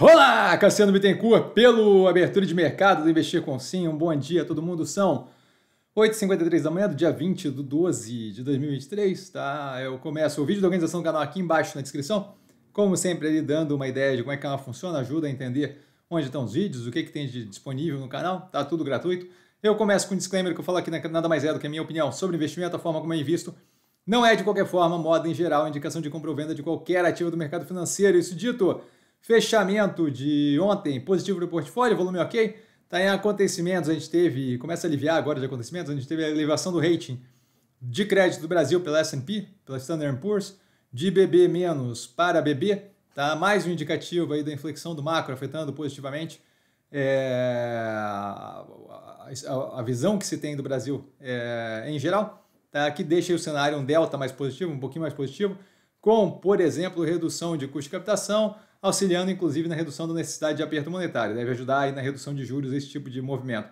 Olá, Cassiano Bittencourt, pelo Abertura de Mercado do Investir com Sim. Um bom dia a todo mundo. São 8h53 da manhã do dia 20 de 12 de 2023, tá? Eu começo o vídeo da organização do canal aqui embaixo na descrição. Como sempre, ali dando uma ideia de como é que o canal funciona, ajuda a entender onde estão os vídeos, o que, que tem de disponível no canal, tá tudo gratuito. Eu começo com um disclaimer que eu falo aqui né, nada mais é do que a minha opinião sobre investimento, a forma como eu invisto. Não é, de qualquer forma, moda em geral, indicação de compra ou venda de qualquer ativo do mercado financeiro. Isso dito, Fechamento de ontem, positivo no portfólio, volume ok. Tá em acontecimentos, a gente teve, começa a aliviar agora de acontecimentos, a gente teve a elevação do rating de crédito do Brasil pela S&P, pela Standard Poor's, de BB- para BB, tá? Mais um indicativo aí da inflexão do macro afetando positivamente é, a, a, visão que se tem do Brasil é, em geral, tá? que deixa o cenário um delta mais positivo, um pouquinho mais positivo com, por exemplo, redução de custo de captação, auxiliando inclusive na redução da necessidade de aperto monetário. Deve ajudar aí na redução de juros esse tipo de movimento.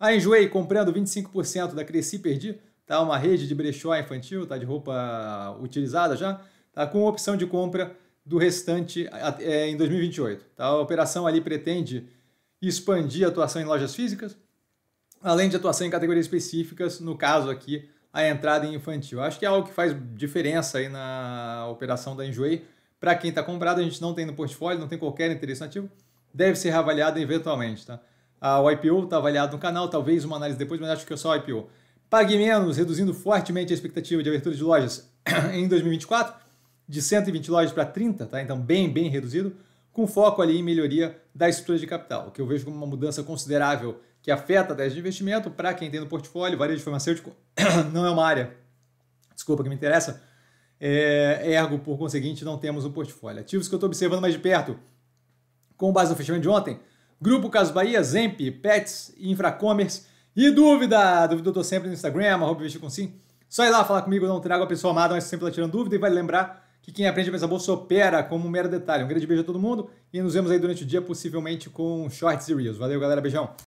A Enjoei comprando 25% da Cresci Perdi, tá uma rede de brechó infantil, tá de roupa utilizada já, tá com opção de compra do restante é, em 2028. Tá? A operação ali pretende expandir a atuação em lojas físicas, além de atuação em categorias específicas, no caso aqui, a entrada em infantil. Acho que é algo que faz diferença aí na operação da Enjoy. Para quem está comprado, a gente não tem no portfólio, não tem qualquer interesse nativo, deve ser avaliado eventualmente. Tá? o IPO está avaliado no canal, talvez uma análise depois, mas acho que é só o IPO. Pague menos, reduzindo fortemente a expectativa de abertura de lojas em 2024, de 120 lojas para 30, tá? então bem, bem reduzido com foco ali em melhoria da estrutura de capital, que eu vejo como uma mudança considerável que afeta a tese de investimento para quem tem no portfólio, varejo farmacêutico não é uma área, desculpa, que me interessa, é, ergo, por conseguinte, não temos um portfólio. Ativos que eu estou observando mais de perto, com base no fechamento de ontem, Grupo Caso Bahia, Zemp, Pets, e Infracommerce e Dúvida, dúvida eu estou sempre no Instagram, arroba com sim, só ir lá falar comigo, não trago a pessoa amada, mas sempre lá tirando dúvida e vale lembrar que quem aprende a pensar bolsa opera como um mero detalhe. Um grande beijo a todo mundo e nos vemos aí durante o dia, possivelmente com shorts e reels. Valeu, galera. Beijão.